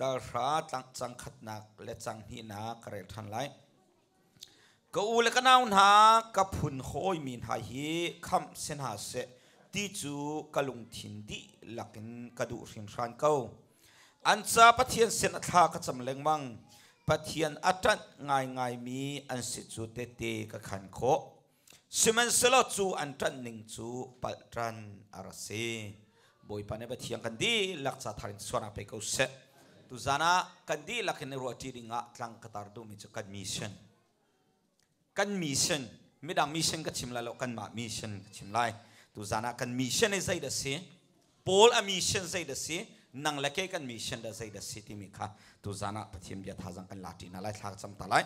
ดาราตั้งสังขัดนักและสังหินักเกิดทันไลก็ูเลกนาวนักกับพุนโคยมีนหายคำเสนาเสตีจูกลุงทินดีหลักินกระดูรินรันเก้าอันซาปะเทียนเสนทากจำเลงมังปะเทียนอัตันง่ายง่ายมีอันสิจูเตเตกขันโคสมันสลอจูอันตันหนึ่งจูปัตรันอารเซบอยปานเนปะเทียงกันดีหลักษาทารินสวนาไปกเส tu zana kandi lakhne ro ti ringa tlang katar du mi kan mission kan mission mi dang mission ka chimla lo kan ma mission ka chimlai tu zana kan mission e zai da se pol a mission zai da se nang la ke kan mission da zai da se ti mi kha tu zana pathim ya thazang kan lati na lai thak cham ta lai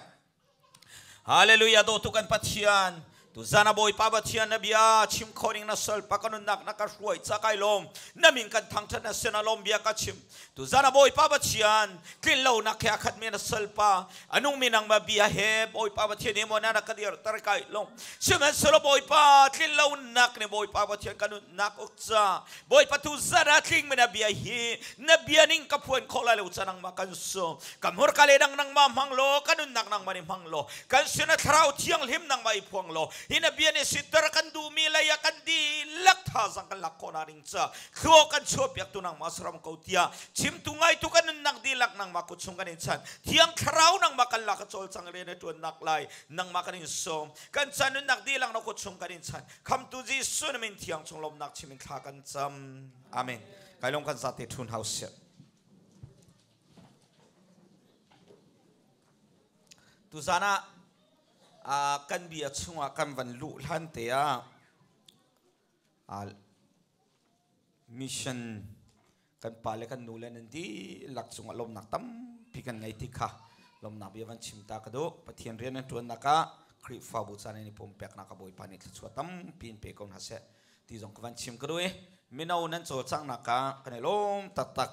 hallelujah do tu kan pathian tu zana boy pa ba chian na bia chim khoring na sol pakanun nak na ka ruai chakai lom naming kan thang thana sena lom bia ka chim tu zana boy pa ba chian kin lo na kya khat me na sol pa anung mi nang ba bia he boy pa ba chian ne mo na na ka dir tar kai lom sim an solo boy pa kin lo nak ne boy pa ba chian kanun nak ok cha boy pa tu zara tling me na bia hi na bia ning ka puan khola lo chanang ma kan so kamur ka le dang nang ma mang lo kanun nak nang ma ni mang lo kan sina thrau chiang him nang ma i puang lo hina bian sitar kan du mi la ya kan di lak tha jang kan lak khona ring cha khro kan cho pek tu nang masram ko tia chim tu ngai tu kan nak di lak nang ma ku chung kan in chan thiang khrau nang ma kan lak chol chang re ne tu nak lai nang ma kan in som kan chan nak di lak na sung chung kan in chan kham tu ji sun min thiang chung lom nak chim kha kan cham amen kai long kan sa te thun house tu zana à căn bia chung à căn văn lụ lan tế à mission căn bà lê căn nụ lên nên đi lạc chung à lông nạc tâm bị căn ngay tì khá lông nạc bia văn chim ta cả đô bà thiên riêng nên tuần nạc à khỉ phá bụt xa nên bông bẹc nạc à bồi bà nít chua tâm pin bê con hà sẽ tì dòng văn chim cả đô mình nào nên chỗ sang nạc à cái này lông tắc tắc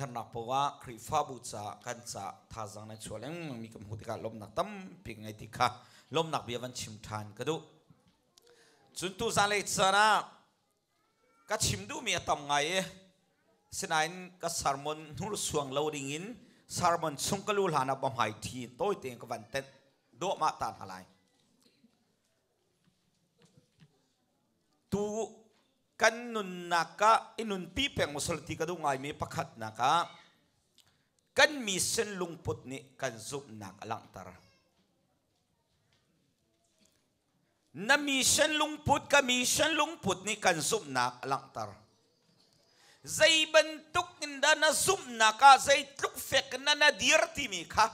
nạp na powa khri fa bu cha kan cha tha jang lên mình cầm hụt cả lom na tam pik ngai tikha ลมหนักเบียวันชิมทานก็ดูจุนตุซาเลานะก็ชิมดูมีตำไงเสนายนก็สารมนนุรสวงเลวดิ่งอินสารมนสุงกลูลานับมหายทีตัวเตียงกวันเต็ดดมาตานอะไรตูกันนุนนักะอินุนปีเปีงมุสลิมก็ดูไงมีประคัดนักะกันมีเส้นลุงปุตนี่กันซุบนักลังตาร์ na mission lungput ka mission lungput ni kansum na langtar. Zay bantuk ninda na zoom na ka, zay tukfek na na dir timi ka.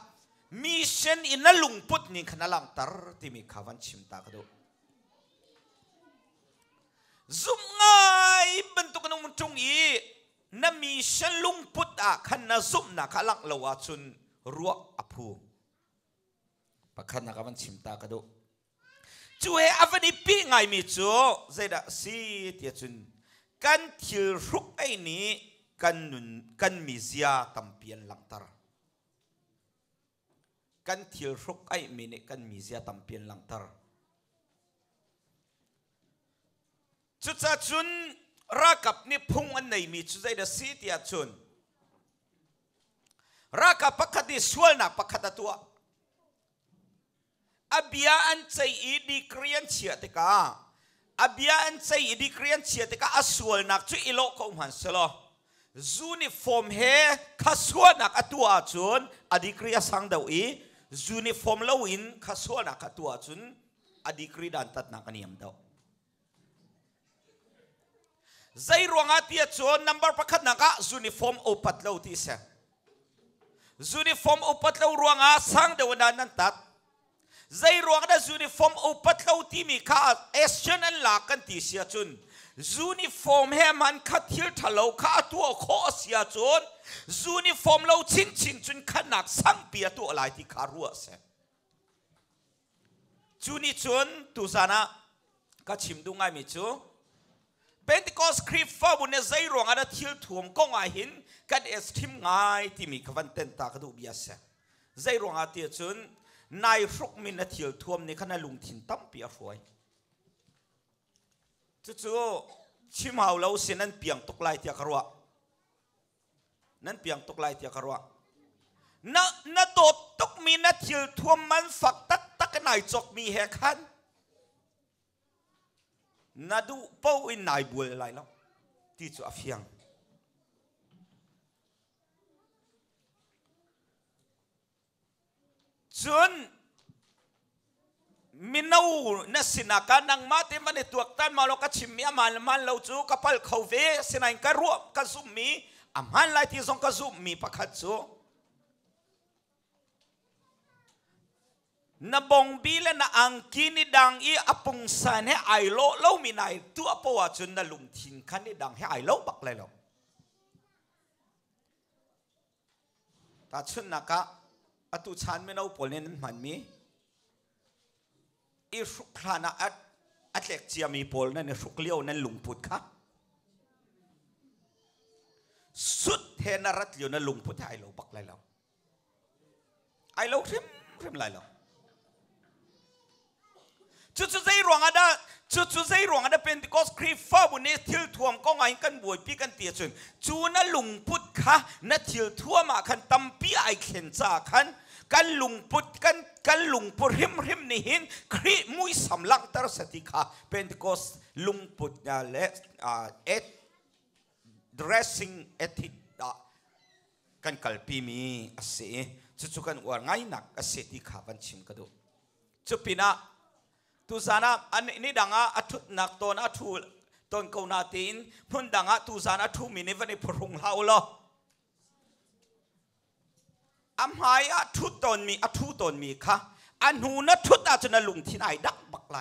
Mission ina lungput ni ka na langtar timi ka van chimta ka do. Zoom ngay bantuk ng muntung i na mission lungput a kan na zoom na ka lang lawa chun ruak apu. Pakhan na ka van chimta ka do. จู่เอ๋อาวันนี้ปีไงมิจูใจดสีเดียจุนกันทิลรุกไอ้นี้กันนุนกันมิเซียตัมเปียนลังตากันทิลรุกไอ้เมินกันมิเซียตัมเปียนลังตาจุดจัดจุนรักกับนี่พุ่งอันไหนมิจุดใจัดสีเดียจุนรักกับปกดีสวลนะปกติตัว abia an chei i di krian chia te ka abia an chei i di krian asual nak chu ilo ko han selo uniform he khasua nak atua chun adikria sang dau i uniform lo in khasua nak chun adikri dantat na nak aniam dau zai ruanga tia chon number pakhat naka uniform opat lo ti se uniform opat lo ruanga sang de wana nan tat zai ruak da uniform upat kau ti mi kha action an la kan ti sia chun uniform he man kha thil thalo kha tu kho sia chun uniform lo chin chin chun khanak sang pia tu lai ti kha ruwa se chuni chun tu sana ka chim du ngai mi chu Pentecost Creep fa bu ne zai ruang ada thil thum ko nga hin kad es ngai ti mi khavan ten ta ka du bia se zai ruang a ti chun นายฟุกมินเถียวทวมในขณะลุงถิ่นตั้มเปียฟอยจู่ๆชิมเอาเราเสียนั้นเปียงตกไลเทียกรัวนั้นเปียงตกไลเทียกรัวนะนะโดดตกมีนะเถียวทวมมันฝักตักตักนายจกมีแหกหันนะดูเป้าอินนายบุญไรแล้วที่จะเฟียง chuan minau na sinaka nang mate mani tuak tan malo ka chimmi amal man lo chu kapal khove sinain ka ru ka zummi amal lai ti zong ka zummi pakhat chu na bong bile na ang kini dang i apung san he ai lo lo mi nai tu apo wa chun na lung thin khan ni dang he ai lo bak lai lo ta chun na ka อตุชันไม่เอาปนนนมันมีอีสุขานาอัดอัดเล็กเจียมีปลนั่นสุขเลี้ยวนั่นลุงพุทธค่ะสุดเทนารัตอยู่นั่นลุงพุทธไอโลบักไรเราไอโลเริมเริมไรเราจุดจุดใจรวงอ่ะดาชุดชุดใจหลวงอันเป็นก็สครีฟ้าบุญนี้ทิลทวมก็ไงกันบวยพี่กันเตียชุนจูนั่นลุงพุทธะนั่นทิลทวมาคันตั้มพี่ไอเข็นจากันกันลุงพุทธกันกันลุงพุทธริมริมนี่หินครีมุ้ยสำลักตรสติค่ะเป็นก็ลุงพุทธเนี่ยเลอ่าเอ็ด dressing a t ท i t u d e กันกัลปีมีอสิชุดชุกันว่าไงนักอสิที่ขาบันชิมกระดูชุดพีนาะทุสานะอันนี้ดังอ่ะทุนักตนอ่ะทุตนกูนาตินพู่นดังอ่ะทุสานะทุมีนิวันิพรุงเราล่ะอำนายอจทุตนมีอัทุตนมีค่ะอันหูนัทุตาจะนั่งลุงที่ไหนดักบักไล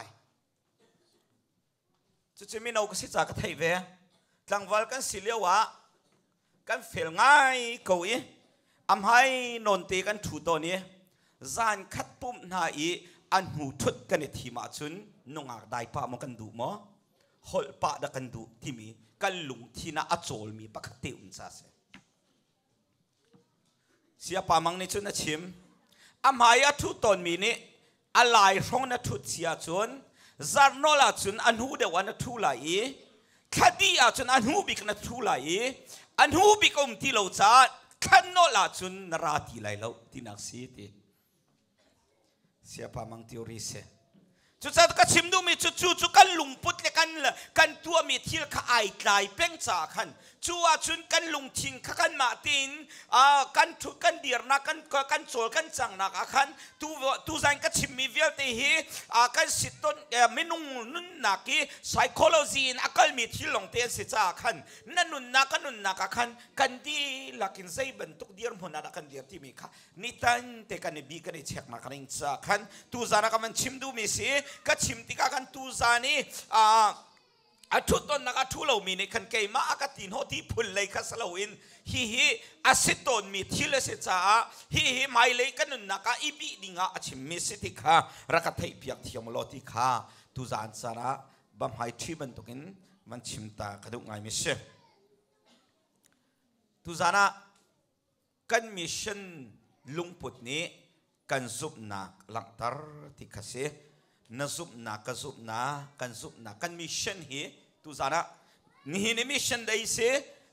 จะจะมีนกสิจากไทยเวตังวัลกันสิเลวะกันเฟลง่ายกูอีอำนายนนตีกันทุตัวนี้จานขัดปุ่มหนาอี an mu thut kan thi ma ah chun nonga dai pa mo kan du mo hol pa da kan du ti mi kan lung thi na a chol mi pakhate un sa se sia pa mang ni chun na chim amaya thu ton mi ni alai rong na thu chia chun zarnola ah chun anhu de wan na thu lai i khadi ah a chun anhu bik na thu lai i anhu bikom um ti lo cha khanno la chun na ra ti lai lo ti nak si ti siapa mang teori saya จุดสั์ก็ชิมดูมีจุดจดจุกันลุงพุทธเลยกันละกันตัวมีที่ขาไอ้ตายเป่งจากกันูัวจุนกันลุงทิ้งขากันมาตินอ่ากันทุกันเดียร์นักกันกันโจรกันจังนักขันตวตูใจก็ชิมมีเวลตีฮีอ่ากันสิต้นเอ่อไม่นุ่งนุ่นนักกี psychology นักกันมีที่ลงเตียนสิจากกันนั่นนุ่นนักกันนุ่นนักขันกันดีลักินใจบันทุกเดียร์มหันนักกันเดียร์ที่มีค่ะนี่ตั้งแต่กันบีกันเช็คนักกันจากกันตูใจนักมันชิมดูมีสีก็ชิมติกากันตูซานีอ่าอาทุตนนักทุเลามีในคันเกมาอากาตินโหที่พุลเลยคัสเลวินฮิฮิอาศิตนมีทิเลสิตาฮิฮิไม่เลยกันนักอิบิดิงาอาชิมิสิติคารักทัยพิยักที่ยมลอติคาตุจานสาระบัมไฮทรีบันตุกินมันชิมตากระดุงไงมิเชตุจานะกันมิชันลุงปุตนี้กันซุบนักหลังตาร์ที่คาเซ na zup na ka zup na kan zup na kan mission hi tu zara ni hi ni mission dei se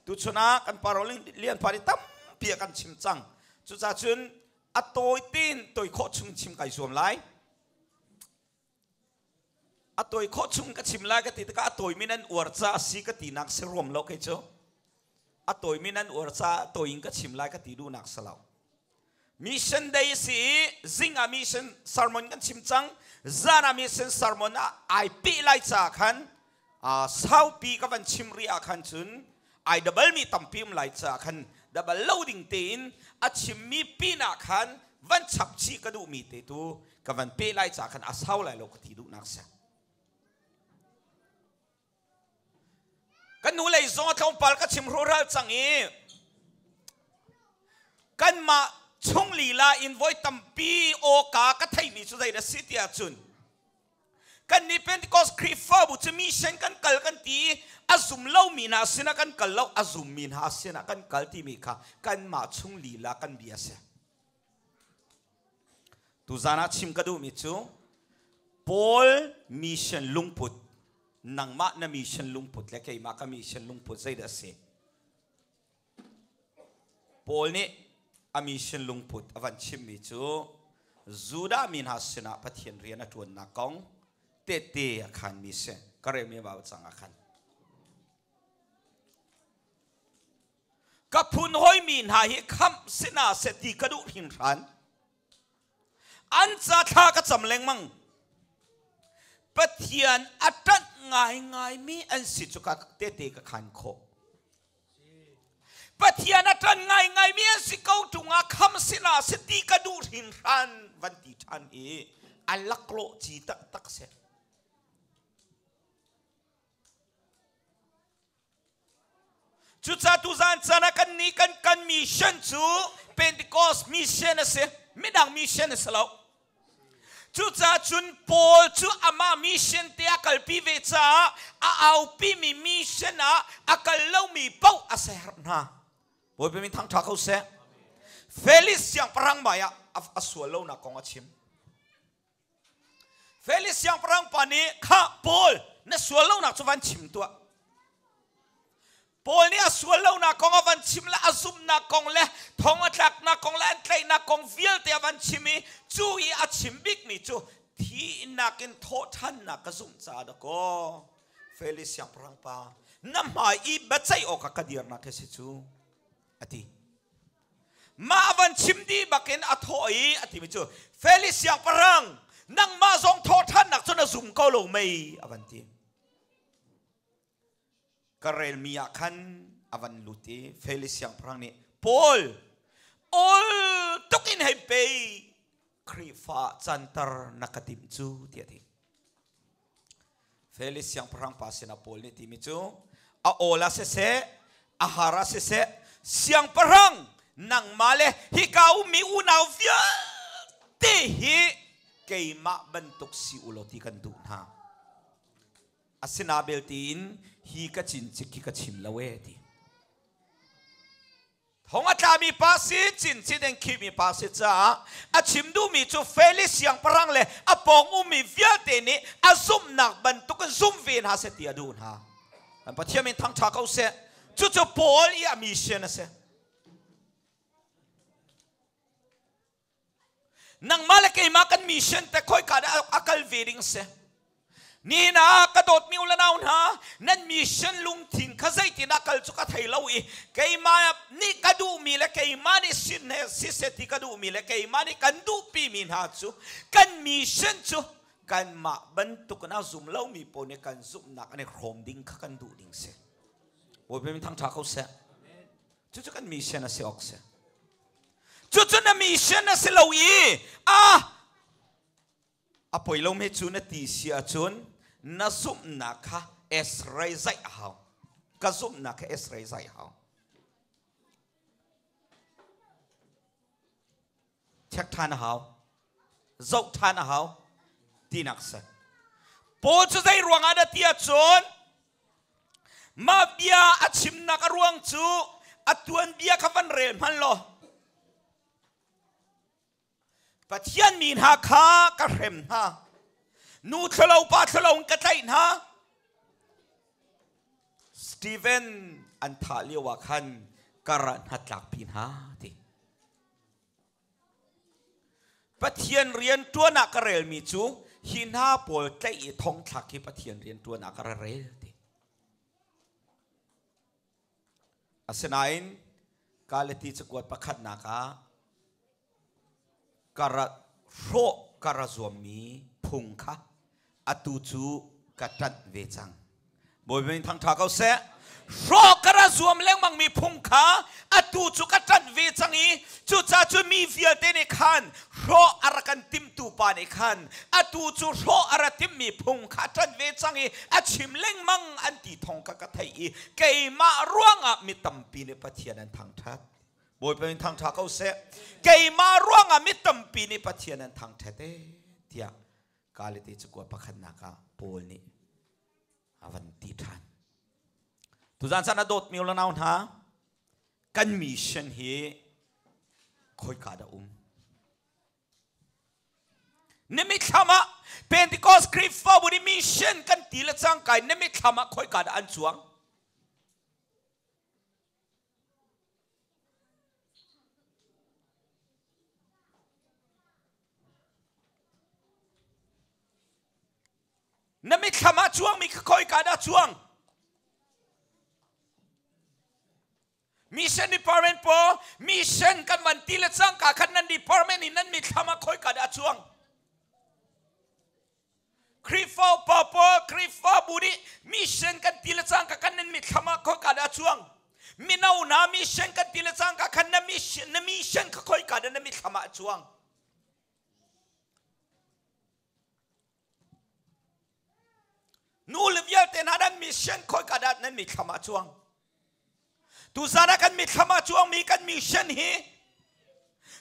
tu chuna kan paroling lian pari tam pia kan chim chang chu cha chun a toi tin toi kho chung chim kai suam lai a toi kho chung ka chim lai ka ti ka toi min an uar cha si ka ti nak se rom lo kai chu a toi min an uar cha toi in ka chim lai ka ti du nak salau mission day si zinga mission sermon kan simchang zana mission sermon a ip light lai cha khan a sau pi ka van chimri a khan chun ai double mi tampim lai cha khan double loading tin a chimmi pi na khan van chap chi ka du mi te tu ka van pi lai cha khan a sau lai lo ka ti du nak sa kan nu lai zo thong pal ka chim rural changi e. kan ma chung li la in voi tam pi o ka ka thai ni chu đây là city à chun kan ni pentecost krifa bu chu mi shen kan kal kan ti azum lo mi na sina kan kal lo azum min ha sina kan kal ti mi kha kan ma chung li la kan bia se tu zana chim cái du mi chu Paul mission lungput nang ma na mission lungput le kay ma ka mission lungput zai da se Paul ni ami sin lungput avan chim mi chu zuda min hasina pathian rian atun na kong te te khan mi se kare mi ba changa khan ka phun hoi min ha hi kham sina se ti ka du hin ran an cha tha ka cham leng mang pathian atan ngai ngai mi an si chu ka te te ka khan kho pathian atan ngai ngai mian si ko tunga kham sina si ti ka dur hin ran van ti than e alak lo chi ta tak se chu cha tu zan chana kan ni kan kan mission chu pentecost mission se midang mission se lo chu cha chun pol chu ama mission te akal pi ve cha a au pi mi mission a akal lo mi pau a se na bởi vì mình thăng thắc khâu xe Felix yang perang baya af asualo na kong achim Felix yang perang pani kha Paul na sualo na chuvan chim tua Paul ni asualo na kong avan chim la azum na kong le thong atlak na kong la antlay na kong vil te avan chimi chu i achim bik ni chu thi na kin thot han na kazum cha da ko Felix yang perang pa na mai i betsai o ka kadir na kesi chu ati ma van chim di bakin athoi ati mi chu feli siang parang nang ma zong tho than nak chona zum ko lo mai avanti karel mi khan avan luti feli siang parang ni paul all tukin hai pe krifa chantar nakatim chu ti ati feli siang parang pasina paul ni ti mi chu a ola se se ahara se se siang parang nang male hi kau mi unaw vya ti hi kay mabantok si ulo ti kandu na asinabel tin hi ka chin chik hi ka chim lawe ti Hong atla mi pasi chin chin den ki mi pasi cha a chim du mi chu feli siang parang le a pong u mi vya te ni a zum nak ban tu ka zum vin ha se ti adun ha an pathiam in thang tha kau se chu chu Paul i ami sian ase nang malaki makan mission te khoi kada akal veding se ni na ka dot mi ulan aun ha nan mission lung thing kha zai tin akal chu ka thai lo i kei ma ni ka du mi le kei ma ni sin ne si se ti ka du mi le kei ma ni kan du pi min ha chu kan mission chu kan ma ban tu kana zum lo mi po ne kan zum nak ne khrom ding kha kan du ding se โอเปมทั้งทักเอาเสจุดจุดกันมีเสียนะสิยออกเสจุดจุดนั้มีเสียนะเสียเลวีอ่ะอะพอยเาไม่จุดนั้นที่เสียจุดนั้นซุ่มนักฮะเอสไรใจเอากระซุ่มนักเอสไรใจเอาเช็คทานเอาจกทานเอาที่นักเสพอจะได้รวงอันเดที่จุดมาเบียอาชิมนักร่วงจูอัตวนเบียขวันเรนฮันโลปัจจัยมีนาคากระเรมฮะนูทะเลาปาทะเลงกระใจนะสตีเวนอันทาเลียวคันการันหัดหลักพินฮะทีปัจจัยเรียนตัวนักเรียนมีจูหินฮาปวดใจทองทักที่ปัจจัยเรียนตัวนักเรียน asenain kaleti chakwat pakhat naka kara ro kara zomi phung kha atu chu katat ve chang boi bên thang thà câu sẽ ro kara วมเลี้ยงมังมีพุงขาอตูจุกจันเวจังอีจุจ้าจุมีเวียเดนิขันรออารักันติมตูปานิขันอตูจุรออารัติมมีพุงขาจันเวจังอีอชิมเลี้ยงมังอันตีทองกักไทยอีเกยมาร่วงอ่ะมีตัมปีในปัจเจียนันทางทัดบอยเป็นทางทักเขาเสะเกยมาร่วงอ่ะมีตัมปีในปัจเจียนันทางเทเตเทียกาลิตีจุกัวปะขันนักาปูนี่อวันตีทันทุจานสันดดมีลนาวนฮะกันมิชันเฮคอยกาดอุ้มนิมิทามะเป็นที่ก็สคริฟฟ์ฟาบุรีมิชันกันตีละสังกายนิมิทามะคอยกาดอันสวงนิมิทามะช่วงมิคอยกาดอัช่วง mission department po mission kan man tilet sang ka kan nan department in nan mi thama khoi ka da chuang krifo popo krifo buri mission kan tilet sang ka kan nan mi thama khoi ka da chuang minau na mission kan tilet sang ka kan na mission na mission ka khoi ka da na mi thama chuang nu le vialte na dan mission khoi ka da nan mi thama chuang tu zana kan mi khama chuang mi kan mission hi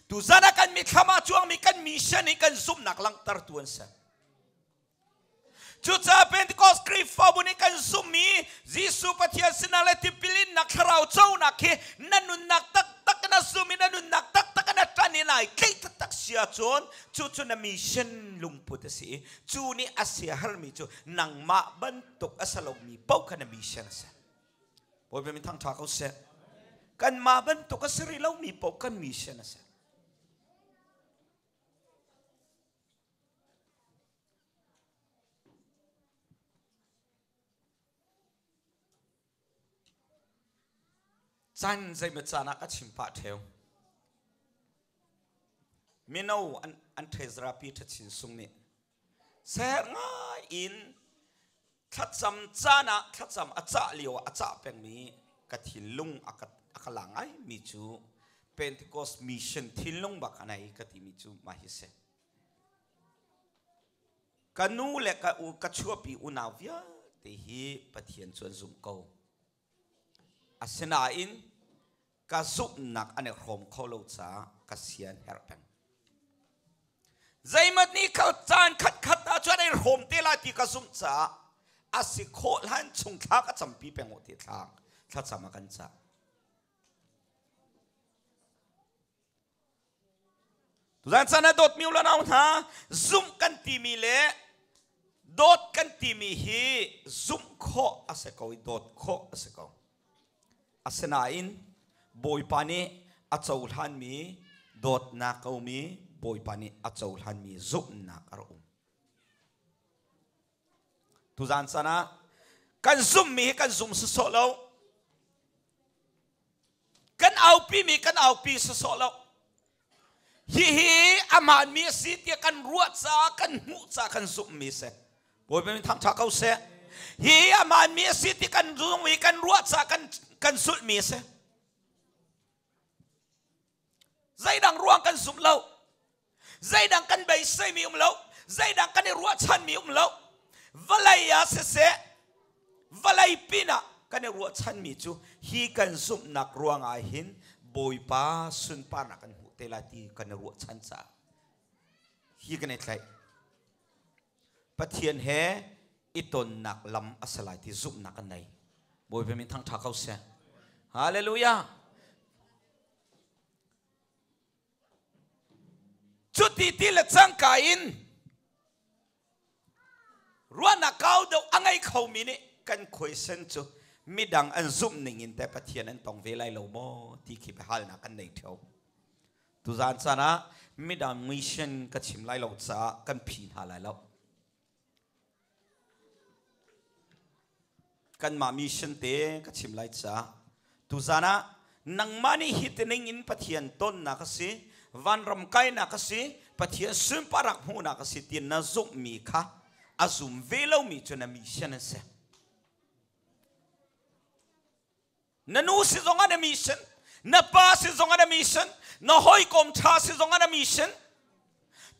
tu zana kan mi khama chuang mi kan mission hi kan zoom nak lang tar tuan sa chu cha pentecost creek fo buni kan zoom mi Zisu patia sinale tipilin nak kharau chau nak hi. nanun nak tak tak na sumi nanun nak tak tak na tani lai Kei tak tak siya chuan. na mission lumput si chu ni asia har mi chu nang ma bantuk asalog mi pau na mission sa 我被民堂查考时。Kan maban to kasirilaw mi po kan misya na sa. chan dây mệt sana các chim phạt theo mình đâu anh anh thấy therapy thật sung nè sẽ ngay in khát sam chana khát sam atsa liu atsa pen mi cái thìn lung akat ขลังไอมิจูเพนทิโกสมิชชั่นทิลลงบักนัยกติมิจูมาฮิเซกันูเลกะอูกะชัวปีอุนาวิอาเตฮีปัดเหียนชวนซุ่มโกอาเซนาอินกะซุ่มนักอันเอกรมโคโลซากะเซียนเฮร์เปนใจมันนี่เขาจานขัดขัดอาจารย์รมเทลาที่กระซุ่มซ้าอาศิโคลันชงทากัจำปีเป็นหัวเ่ลาทัดสมกันซ้า zan sana đốt miu la nau tha zum kan ti mi le dot kan ti mi hi zum đốt ase ko sẽ kho ase sẽ asena in boy pani achau han mi dot na ko mi boy pani achau han mi zum na kar um tu zan sana kan zum mi kan zum se so lo kan au pi mi kan au pi se so lo hi hi aman mi si ti kan ruat sa kan mu sa kan sum mi se boi pe mi tham cha kau se hi aman mi si ti kan zung mi kan ruat sa kan kan sut mi se zai dang ruang kan sum lau zai dang kan bai sai mi um lau zai dang kan ruat chan mi um lau valai ya se se valai vâng pina kan ruat san mi chu hi kan sum nak ruang a hin boi pa sun pa na kan hu te la ti kana ru chan sa hi kan thai pathian he iton nak lam asalai ti zum nak nei boi pe min thang tha khau se hallelujah chuti ti la chang ka in ruana kau do angai khau mi ni kan khoi sen chu mi dang an zum ning in te pathian an tong ve lai lo mo ti khip hal na kan nei thau tu zan na, mi da mission shen ka chim lai lo cha kan phin ha lai lo kan ma mission shen te ka chim lai cha tu na, nang mani hit ning in pathian ton na ka si van ram kai na ka si pathian sim parak mu na ka si tin na zuk mi kha azum velo mi chuna mission shen se nanu si zonga na mission นับพัสซงานมิชชั่นนหอยกมท้าซงานมิชชั่น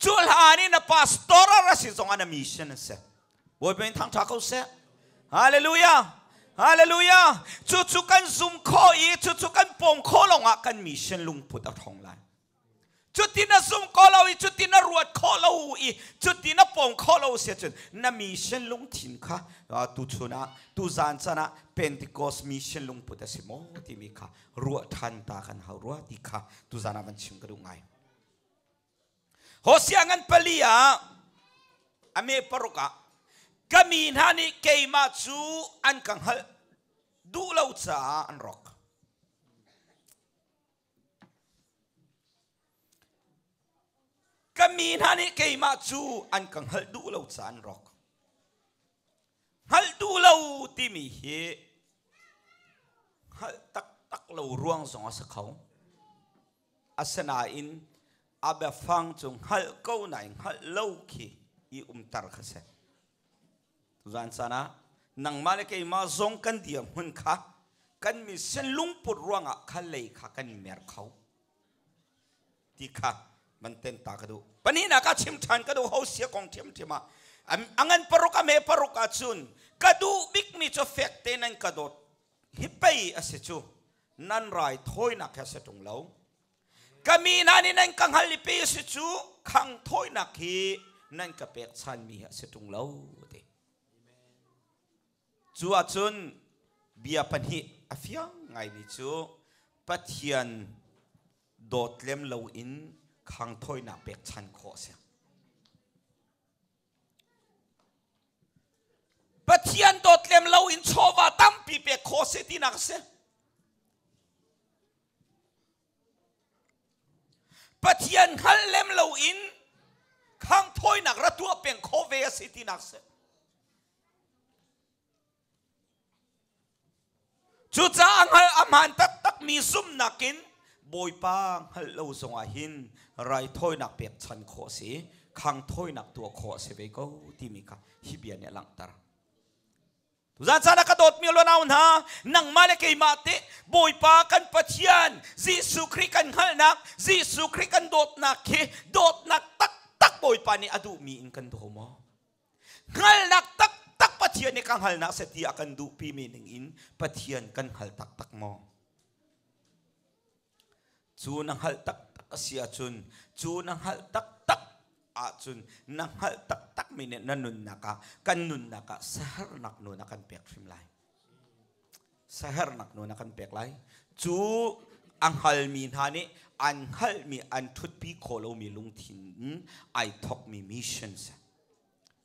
จุลฮานีนับพัสตอร์รัสซงานมิชชั่นเสร็จโวเป็นทางทักเสฮาเลลูยาฮาเลลูยาชุดชุกันซุมโคอีชุดชุกันปมโคลงอักกันมิชชั่นลุงพุทธทองไลจุดที่น่าซุ่มก็เราอีจุดที่น่ารวดก็เราอีจุดที่น่าปงก็เราเสียจนนั่นมีเช่นลงทิ้งค่ะตุชนะตุจันชนะเป็นที่กอสมีเช่นลงพุทธสิมอที่มีค่ะรวดทันตากันหารวดที่ค่ะตุจันาบันชิมกระดุงไงโฮเสียงันเปลี่ยอเมปรุกะกามีนานิเกยมาจูอันกังหัลดูเรวจะอันรัก mi na ni ke ma chu an kang hal du lo chan rok hal du lo ti mi he hal tak tak lo ruang song sa khau asana in abe phang chung hal ko na hal lo ki i um tar khase zan sana nang ma male ke ma zong kan diam hun kha kan mi sen lung pur ruanga khal lei kha kan mer khau ti kha มันเต้นตากระดูปนี้นักชิมทันกระดูเขาเสียกองเทียมเทียมาอังเงินปรุกะเมปรุกะจุนกระดูบิ๊กมีจะเฟกเต้นันกระโดดฮิปไปอสิจูนั่นไรถอยนักแค่เสตุงเลวกามีนันนี่นั่นกังฮัลลิปีอสิจูขังถอยนักฮีนั่นกระเป็กชันมีเสตุงเลวเตจูอาจุนเบียปันฮิอาฟิยังไงนี่จูปัทยันโดดเล่มเลวอิน khang thôi na bẹt chan khó xem bắt chiên đột lem lâu in cho và tâm bị bẹt khó sẽ đi nặng xem bắt chiên khăn lem lâu in khang thôi nặng ra tua bẹt khó về sẽ đi nặng xem chú cha anh hãy âm hàn tắc tắc mi sum nakin bồi pa hal lâu song ahin ไรถ้อยหนักเปียกชันขอสีขังถ้อยหนักตัวขอสีไปก็ที่มีค่ะฮิบเบียนเนี่ยหลังตาทุกท่านจะนักดดมีลวนเอาหนานังมาเลกีมาติบอยปากันปัจยันจีสุคริกันหันนักจีสุคริกันโดดนักเคโดดนักตักตักบอยปานี่อดูมีอินกันดูมอหันนักตักตักปัจยันนี่กังหันนักเสตียกันดูพิมีน่งอินปัจยันกันหันตักตักมอ chu nang hal tak tak a chun chu nang hal tak tak a chun nang hal tak tak mi ne nanun naka kan nun naka sahar nak nu nakan pek phim lai sahar nak nu nakan pek lai chu ang hal mi ha ni an hal mi an thut pi kholo mi lung thin ai thok mi mission sa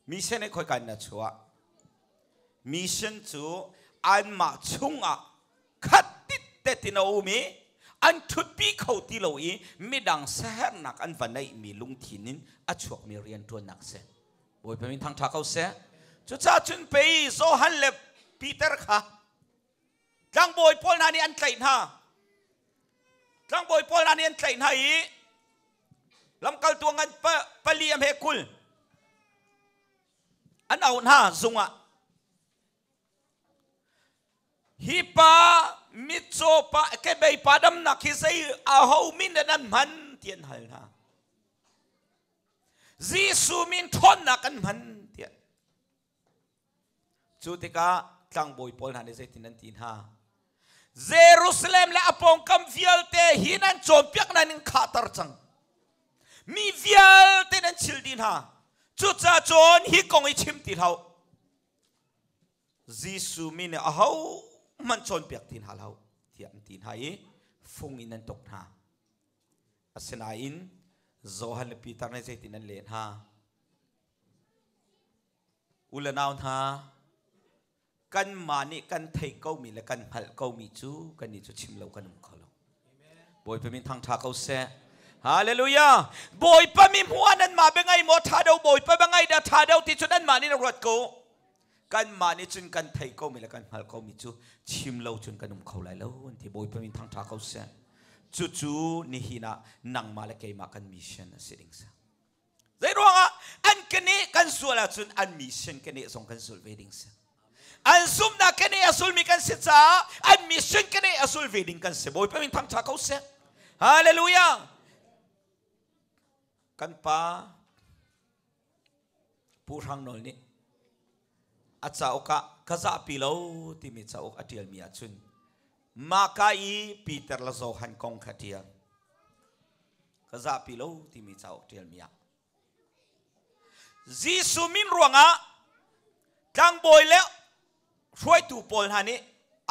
mission ne khoi kan na chua mission chu an ma chunga khatit te tinau mi an thut pi khâu ti lo ý, mi đang sa her nak an van nei mi lung nín, a chuak mi rian tuôn nak se boi pe mình thang tha kau se chu cha chun pe zo han le peter kha tlang bồi pol na ni an chạy nha, tlang bồi pol na ni an tlain ha i lam kal tuang an pa paliam he kul an aun ha zunga hi pa mi cho pa cái bay pa đâm nặc khi say à hậu min đến ăn mặn tiền hời na Giêsu min thon nặc ăn mặn tiền chú thế cả tăng Boy bồi hàn để say tin ăn tin ha Jerusalem là apong cam vial te hinan chom piak na ning khả tar chang mi vial te nan chil din ha chu cha chon hi kong i chim ti hau Giêsu min a à, hậu มันชนเปียกทินหาเราเทียมทินหายฟงอินันตกหาอาศนาอินโซฮันปีตาในเซตินันเลนหาอุลนาวหากันมานี่กันไทยก็มีและกันพัลก็มีจูกันนี่จูชิมเรากันมุขเราบอยเป็นมิทางทาเขาเซฮาเลลูยาบอยเป็นมิหัวนั้นมาเป็นไงหมดทาเดาบอยเป็นไงเดาทาเดาที่ชุดนั้นมานี่เรารดกู kan mani chun kan thai ko mi la kan hal ko mi chu chim lo chun kan um khau lai lo an ti boi pamin thang tha khau se chu chu ni hina nang ma la ke ma kan mission sitting sa zai ruanga an kani kan suala chun an mission kani song kan sul wedding sa an sum na kani asul mi kan sit sa an mission kani asul wedding kan se boi pamin thang tha khau se hallelujah kan pa pu rang nol ni a chauka kaza pilo timi mi chauk atial mi achun ma ka i peter la zo han kong khatia kaza pilo timi mi chauk tial mi jisu min ruanga tang boy le roi tu pol hani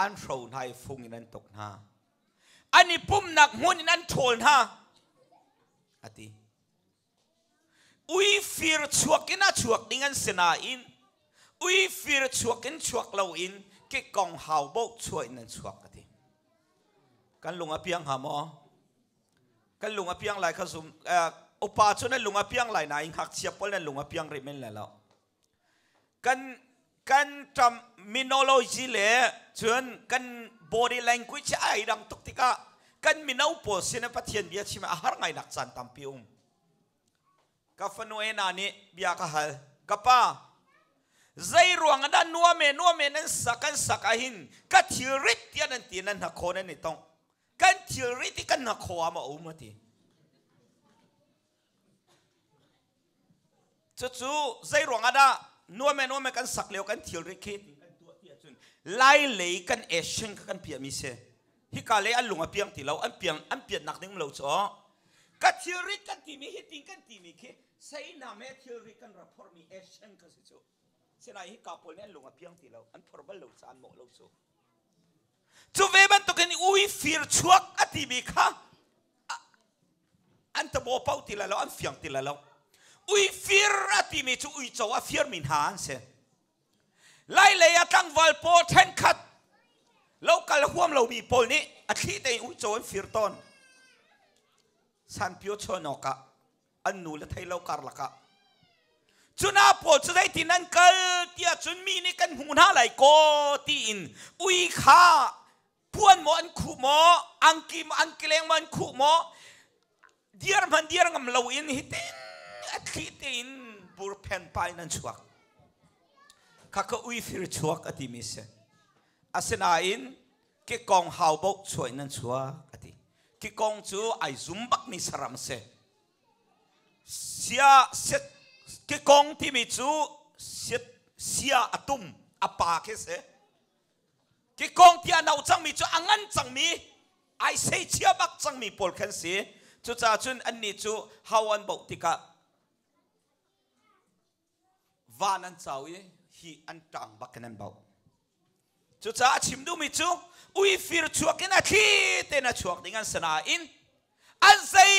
an thron hai phung in an tok na ani pum nak hun in an thol ha ati ui fir chuak ina chuak ding an sena in uy phía chuộc kinh chuộc lâu in cái con hào bốc chuộc nên chuộc cái gì cái lùng apiang hả mò cái lùng apiang lại khá à opa cho nên lùng apiang lại này hạc chiap bốn nên lùng apiang rimen lại lâu lão kan kan minology le chuyện kan body language ai đang tục tika kan minau po sina pathian bia chima har ngai nak chan tampi um ka fanu ena ni bia ka hal kapa zai ruang ada nuwa me nuwa me nan sakan sakahin ka thirit ya nan ti nan hakho nan ni tong kan thirit kan hakho ama umati chu chu zai ruang ada nuwa me nuwa me kan sak leo kan thirit ke lai lei kan eshen kan pia mi se hi ka le an lunga piang ti lo an piang an pian nak ding lo cho ka thirit kan ti mi hi ting kan ti mi ke sai na me thirit kan rapport mi action e ka si chu เสนาฮิกาพลเนี่ยลงอับพียงติเราอันพรบเลวสานหมกเลวสูจูเวบันตุกันอุ้ยฟิร์ชวกอธิบิค่ะอันตบอปาทีละเราอันฟิยังทีละเราอุ้ยฟิร์อธิมิจูอุ้ยจาวฟิร์มินฮานเซไล่เลยตั้งวอลโเทนคัดเราคัลฮวมเรามีปลนี่อธิิตย์เองอุ้ยจาวฟิร์ตอนสันพิโอชนอกะอันนูเลทยเราคาร์ลกะจุนาปอดจะได้ที่นั่นเกิดที่จุนมีนี่กันหูน่าไหลโกตีนอุยข้าพวนหมอนขุมหมออังกิมอังกิเลงมันขุมหมอเดียร์มันเดียร์งำเลวินฮิตินอัติตินบุรเพนไปนั่นชัวข้าก็อุยฟิร์ชัวกัติมิเซอาเซนาอินกิกองฮาวบกช่วยนั่นชัวกัติกิกองจูไอซุมบักนิสรามเซเสียเซ cái con thì mình chú siết xia atum à apa à cái thế cái con thì anh nào chẳng mình chú ăn à ăn chẳng mi ai say chia bắc chẳng mi bol khen xí chú cha chun anh nị chú hao an bảo tika van an sau ấy hi an trang bắc anh bảo chú cha chim đu mi chú ui phir chuộc cái na khi tên na chuộc tiếng anh sana in anh say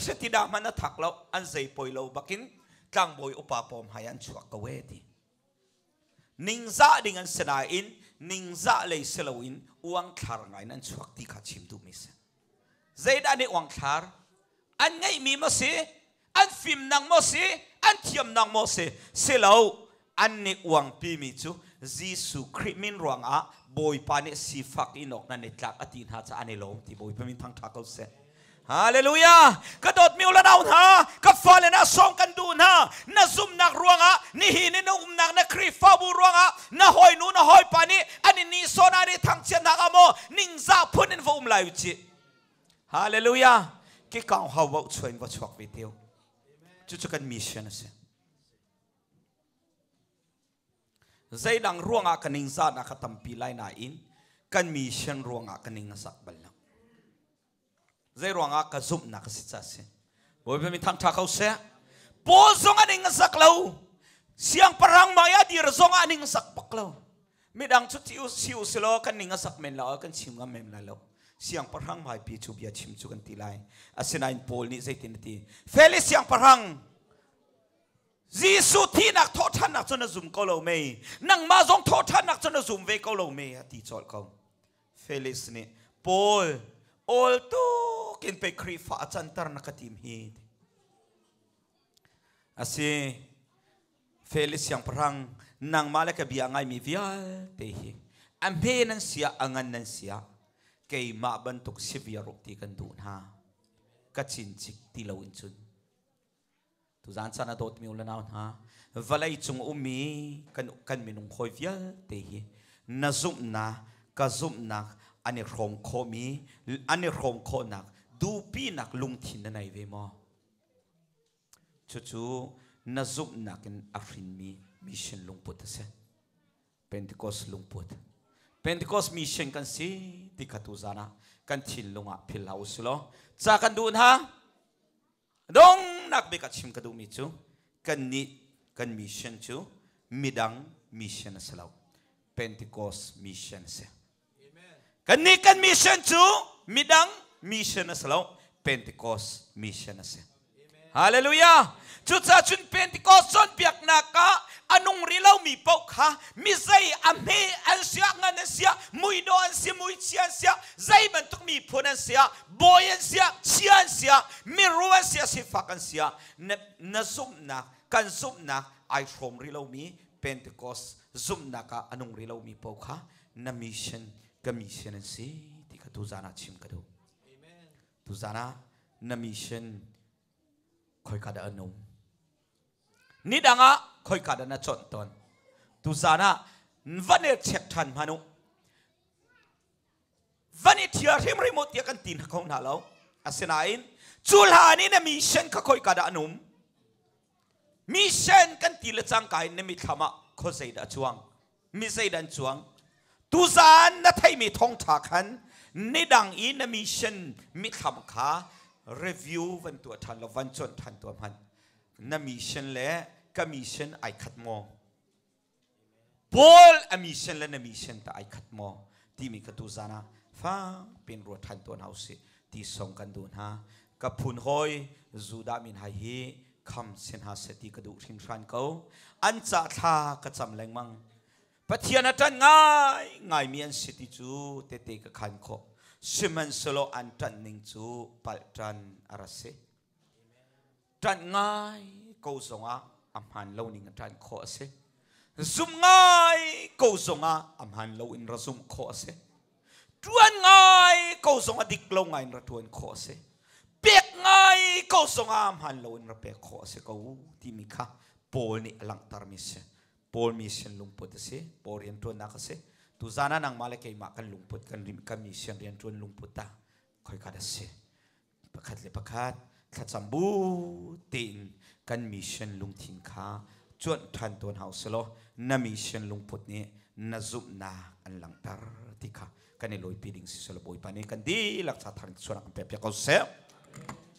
sẽ tidak mana thắc lâu anh say bồi lâu bắc in tlang boy upa pom hayan chuak kaweti ningza ding an sena in ningza le selawin uang thar ngai nan chuak ti kha chim du mis zaid ani uang thar an ngai mi ma se an phim nang mo se an thiam nang mo se selaw an ni uang pi mi chu jisu khri min ruang a boy pa ne si fak inok na ne tlak atin ha cha ani lom ti boy pa min thang thakal se ฮาเลลูยากระโดดมิวละดาวนากับฟาเลนะสองกันดูนานะซุมนักรวงอะนี่หินนุอุมนักนะครีฟฟาบูรวงอะนะหอยนูนะหอยปานีอันนี้นี่โซนารีทังเชนักอโมนิ่งซาพุนินฟอุมลายุจิฮาเลลูยากิกังฮาวชวนวัชวักวิเทียวจุจุกันมิชชั่นสิใจดังรวงอะกันนิ่งซานะขัตัมปีไลนาอิน กันมิชชั่นรวงอะกันนิ่งสักบัลลั zai ruanga ka zum na kasi chase boi pe mi tham tha khau se po zong aning sak lo siang parang maya dir zong aning sak pak lo mi dang chu tiu siu silo kan ninga sak men la kan chim ga men la lo siang parang mai pi chu bia chim chu kan ti lai asinain pol ni zai tin ti feli siang parang Jesus thi nạc thọ than nạc cho nó dùng câu lâu mê nằng ma dòng thọ than nạc cho nó dùng về câu lâu mê thì chọn không Felix nè Paul all to kin pe kri fa achantar nakatim hi asi felis yang perang nang malak ka biangai mi vial te hi amhe nan sia angan nan sia kei ma bantuk sevia rok ti kan dun ha kachin chik chun tu zan sana dot mi ulan ha valai chung umi kan kan minung khoi vial te hi na zum na ka na อันนี้รงโคมีอันนี้รงโคหนัก ดูปีนักลุงทินในเวมอชุชูนั่งุบนักอัฟรินมีมิชันลุงปุตธเสเพนติคอสลุงปุตเพนติคอสมิชันกันสิที่กัตุซานะกันทินลุงอ่ะพิลาอุสโลจากันดูนะดงนักเิกัดชิมกันดูมิชูกันนิกันมิชันชูมิดังมิชันสลาวเพนติคอสมิชันเส Kanikan mission to midang mission asalaw Pentecost mission asem. Hallelujah. Chucha chun Pentecost son piak anung rilau mi pokha misai mi zai ame an sia ngan an sia mui do an sia mui chi an sia zai ban tuk mi phun an sia boy an sia chian sia mi ru an sia si fak an sia na zum na kan zum na ai from rilau mi Pentecost zum na ka anung rilau mi pokha kha na mission ก็มีเช่นสิที่ก็ทุจานาชิมก็ดูทุจานานั่นมีเช่นคอยกัดอนุมนี่ดังอ่ะคอยกัดนัะจนตอนทุจานาวันนี้เช็คทันมานุวันนี้ที่เราเริ่มรู้ที่กันตีนของน่นแล้วอาศัยนั้นจุลานี่นั่นมีเช่นก็คอยกัดอนุมมีเช่นกันตีเละจังกายนั่นมีธรรมะคอยใส่ดั่งจวงมีใส่ดั่งจวงตุซานนัทยมีทองถักหันในดังอินมิชันมิคำขารีวิววันตัวทันละวันจนทันตัวมันนมิชันและก็มิชันไอขัดมองบอลอมิชันและนมิชันแต่ไอขัดมองที่มีกตุซานะฟังเป็นรัวทันตัวเฮาสิที่ส่งกันดูนะกับพุนหอยจูดามินไฮฮีคำเสนาเสตีกระดูกชิ้งชันเขาอันจะท่ากระจำแรงมั่งปะเทียนันง่ายง่ายมีอันสิติจูเตเตกขันโคสิมันสโลอันตันนิงจูปัลตันอารัสเซตันง่ายกูสงอาอัมฮันเลวนิงตันโคเซซุมง่ายกูสงอาอัมฮันเลวินระซุมโคเซทวนง่ายกูสงอาดิกลงงระทวนโคเซเปียกง่ายกูสงอาอัมฮันเลวินระเปียกโคเซกูที่มีค่ะโปลนี่หลังตรมิเซ Paul mission lungput si Paul rian tuan nak si tu zana nang mala kei makan lungput kan rim kan mission rian tuan lungput ta koi kada si pakat le pakat khat sambu tin kan mission lung thin kha chuan than ton house lo na mission lungput ni na zup na an lang tar ti kha kan loi piding si solo boy pani kan di lak cha thang chuan kan pe pe ko se